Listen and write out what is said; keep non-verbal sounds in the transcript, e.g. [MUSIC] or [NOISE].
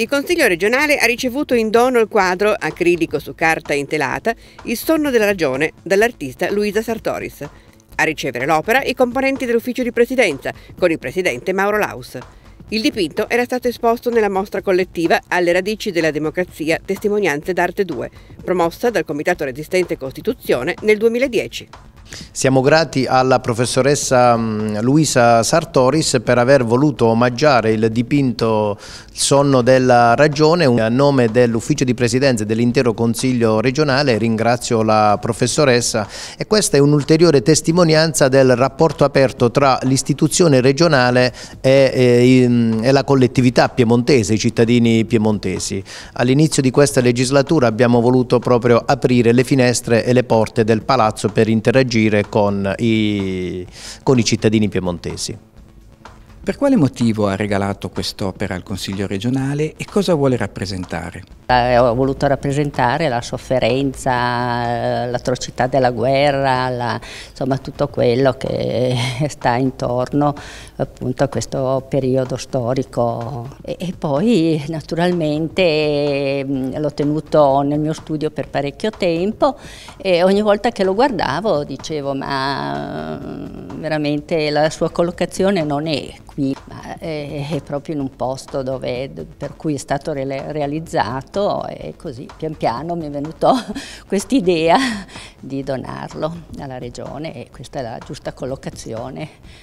Il Consiglio regionale ha ricevuto in dono il quadro, acrilico su carta intelata, Il sonno della ragione, dall'artista Luisa Sartoris. A ricevere l'opera i componenti dell'ufficio di presidenza, con il presidente Mauro Laus. Il dipinto era stato esposto nella mostra collettiva Alle radici della democrazia, testimonianze d'arte 2, promossa dal Comitato Resistente Costituzione nel 2010. Siamo grati alla professoressa mm, Luisa Sartoris per aver voluto omaggiare il dipinto Sonno della Ragione. A nome dell'Ufficio di Presidenza e dell'intero Consiglio regionale ringrazio la professoressa e questa è un'ulteriore testimonianza del rapporto aperto tra l'istituzione regionale e, e, e, la collettività piemontese, i cittadini piemontesi. All'inizio di questa legislatura abbiamo voluto proprio aprire le finestre e le porte del palazzo per interagire interagire con i, con i cittadini piemontesi. Per quale motivo ha regalato quest'opera al Consiglio regionale e cosa vuole rappresentare? Eh, ho voluto rappresentare la sofferenza, eh, l'atrocità della guerra, la, insomma tutto quello che [LAUGHS] sta intorno appunto, a questo periodo storico. E, e poi naturalmente mm, l'ho tenuto nel mio studio per parecchio tempo e ogni volta che lo guardavo dicevo ma veramente la sua collocazione non è qui, ma è, proprio in un posto dove, per cui è stato re realizzato e così pian piano mi è venuta [LAUGHS] quest'idea di donarlo alla regione e questa è la giusta collocazione